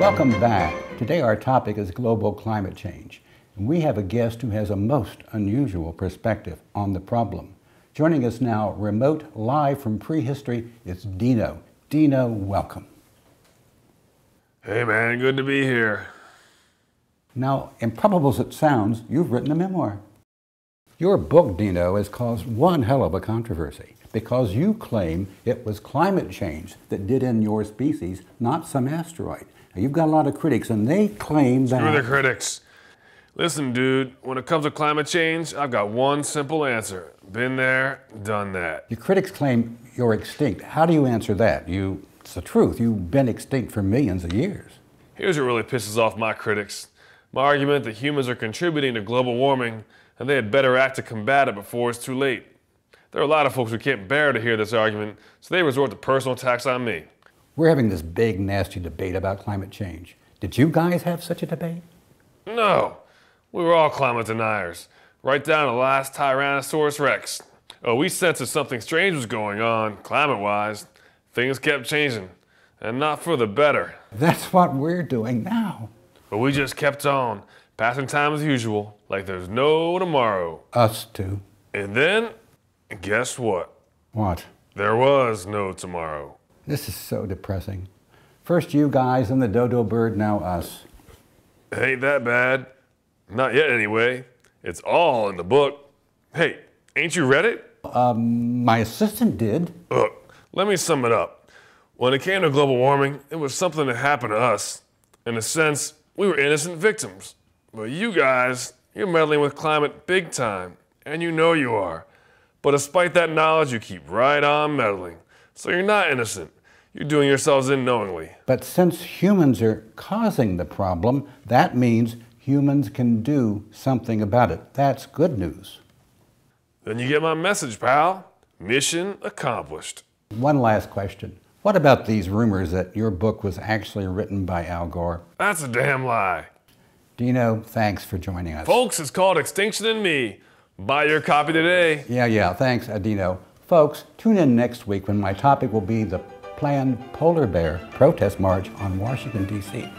Welcome back. Today our topic is global climate change. And we have a guest who has a most unusual perspective on the problem. Joining us now, remote, live from prehistory, it's Dino. Dino, welcome. Hey man, good to be here. Now, improbable as it sounds, you've written a memoir. Your book, Dino, has caused one hell of a controversy because you claim it was climate change that did in your species, not some asteroid. Now, you've got a lot of critics, and they claim that. Screw the critics. Listen, dude, when it comes to climate change, I've got one simple answer. Been there, done that. Your critics claim you're extinct. How do you answer that? You, it's the truth. You've been extinct for millions of years. Here's what really pisses off my critics. My argument that humans are contributing to global warming and they had better act to combat it before it's too late. There are a lot of folks who can't bear to hear this argument, so they resort to personal attacks on me. We're having this big, nasty debate about climate change. Did you guys have such a debate? No. We were all climate deniers, right down to the last Tyrannosaurus Rex. Oh, we sensed that something strange was going on, climate wise. Things kept changing, and not for the better. That's what we're doing now. But we just kept on, Passing time as usual, like there's no tomorrow. Us two. And then, guess what? What? There was no tomorrow. This is so depressing. First you guys and the dodo bird, now us. Ain't that bad. Not yet, anyway. It's all in the book. Hey, ain't you read it? Um, my assistant did. Look, let me sum it up. When it came to global warming, it was something that happened to us. In a sense, we were innocent victims. Well, you guys, you're meddling with climate big time, and you know you are. But despite that knowledge, you keep right on meddling. So you're not innocent. You're doing yourselves in knowingly. But since humans are causing the problem, that means humans can do something about it. That's good news. Then you get my message, pal. Mission accomplished. One last question. What about these rumors that your book was actually written by Al Gore? That's a damn lie. Dino, thanks for joining us. Folks, it's called Extinction and Me. Buy your copy today. Yeah, yeah. Thanks, uh, Dino. Folks, tune in next week when my topic will be the planned polar bear protest march on Washington, D.C.